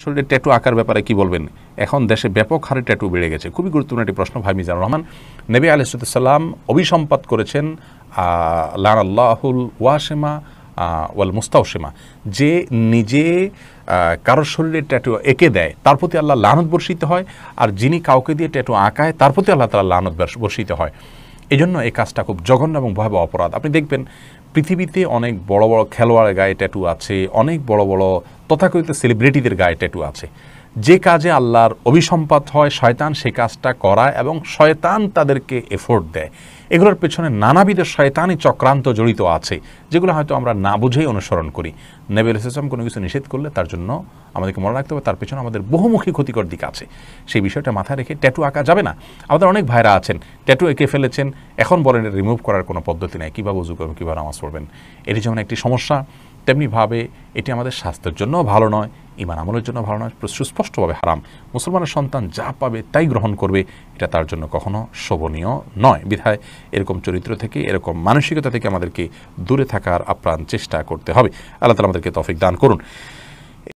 আসলে ট্যাটু আঁকার ব্যাপারে কি বলবেন এখন দেশে ব্যাপক হারে ট্যাটু বেড়ে গেছে খুবই গুরুত্বপূর্ণ একটি প্রশ্ন ভাই মিজানুর রহমান নেবী আলহিসাল্লাম অভিসম্পাদ করেছেন লান আল্লাহুল ওয়াসেমা ওয়াল মুস্তাউসেমা যে নিজে কারোর শরীরে ট্যাটু এঁকে দেয় তার প্রতি আল্লাহ লানত বর্ষিত হয় আর যিনি কাউকে দিয়ে ট্যাটু আঁকায় তার প্রতি আল্লাহ তালা লানত বর্ষিত হয় এজন্য এই কাজটা খুব জঘন্য এবং ভয়াবহ অপরাধ আপনি দেখবেন পৃথিবীতে অনেক বড় বড় খেলোয়াড়ের গায়ে ট্যাটু আছে অনেক বড় বড় তথাকথিত সেলিব্রিটিদের গায়ে ট্যাটু আছে যে কাজে আল্লাহর অভিসম্পাত হয় শয়তান সে কাজটা করায় এবং শয়তান তাদেরকে এফোর্ট দেয় এগুলোর পেছনে নানাবিধ শয়তানি চক্রান্ত জড়িত আছে যেগুলো হয়তো আমরা না বুঝেই অনুসরণ করি নেবেল ইসলাম কোনো কিছু নিষেধ করলে তার জন্য আমাদেরকে মনে রাখতে হবে তার পেছনে আমাদের বহুমুখী ক্ষতিকর দিক আছে সেই বিষয়টা মাথায় রেখে ট্যাটু আঁকা যাবে না আমাদের অনেক ভাইরা আছেন ট্যাটু এঁকে ফেলেছেন এখন বলেন রিমুভ করার কোনো পদ্ধতি নেই কীভাবে উজু করবেন কীভাবে নামাজ পড়বেন এটি যেমন একটি সমস্যা তেমনিভাবে এটি আমাদের স্বাস্থ্যের জন্যও ভালো নয় ইমান আমলের জন্য ভালো নয় সুস্পষ্টভাবে হারাম মুসলমানের সন্তান যা পাবে তাই গ্রহণ করবে এটা তার জন্য কখনো শোভনীয় নয় বিধায় এরকম চরিত্র থেকে এরকম মানসিকতা থেকে আমাদেরকে দূরে থাকার আপ্রাণ চেষ্টা করতে হবে আল্লাহ তালা আমাদেরকে তফিক দান করুন